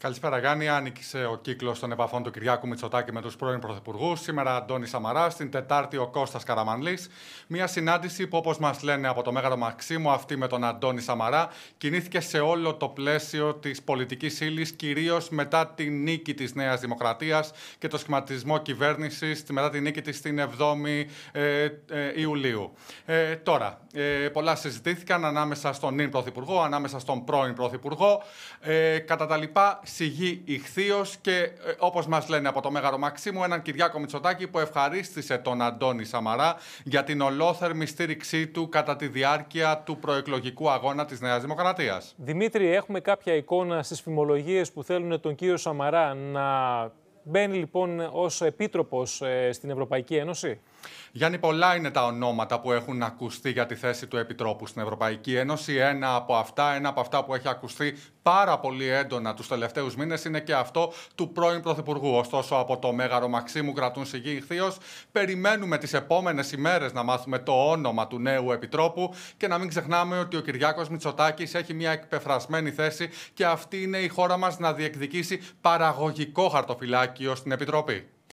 Καλησπέρα, Γιάννη. Άνοιξε ο κύκλος των επαφών του Κυριάκου Μητσοτάκη με τους πρώην Πρωθυπουργούς. Σήμερα, Αντώνη Σαμαρά. Την Τετάρτη, ο Κώστας Καραμανλής. Μια συνάντηση που, όπως μας λένε από το Μέγαρο Μαξίμου, αυτή με τον Αντώνη Σαμαρά, κινήθηκε σε όλο το πλαίσιο της πολιτικής ύλης, κυρίως μετά τη νίκη της Νέας Δημοκρατίας και το σχηματισμό κυβέρνησης μετά τη νίκη της την 7η ε, ε, Ιουλίου. Ε, τώρα, ε, πολλά συζητήθηκαν ανάμεσα στον νυν Πρωθυπουργό, ανάμεσα στον πρώην Πρωθυπουργό. Ε, κατά τα λοιπά, σιγή ηχθείω και ε, όπως μας λένε από το Μέγαρο Μαξίμου, έναν Κυριάκο Μητσοτάκη που ευχαρίστησε τον Αντώνη Σαμαρά για την ολόθερμη στήριξή του κατά τη διάρκεια του προεκλογικού αγώνα της Νέας Δημοκρατίας. Δημήτρη, έχουμε κάποια εικόνα στις φημολογίες που θέλουν τον κύριο Σαμαρά να Μπαίνει λοιπόν ως επίτροπος ε, στην Ευρωπαϊκή Ένωση. Γιάννη, πολλά είναι τα ονόματα που έχουν ακουστεί για τη θέση του Επιτρόπου στην Ευρωπαϊκή Ένωση. Ένα από αυτά, ένα από αυτά που έχει ακουστεί πάρα πολύ έντονα τους τελευταίους μήνες είναι και αυτό του πρώην Πρωθυπουργού. Ωστόσο, από το Μέγαρο Μαξίμου κρατούν σιγή ηχθείως. Περιμένουμε τις επόμενες ημέρες να μάθουμε το όνομα του νέου Επιτρόπου και να μην ξεχνάμε ότι ο Κυριάκος Μητσοτάκης έχει μια εκπεφρασμένη θέση και αυτή είναι η χώρα μας να διεκδικήσει παραγωγικό χαρτοφυλάκι ως την Επιτροπή.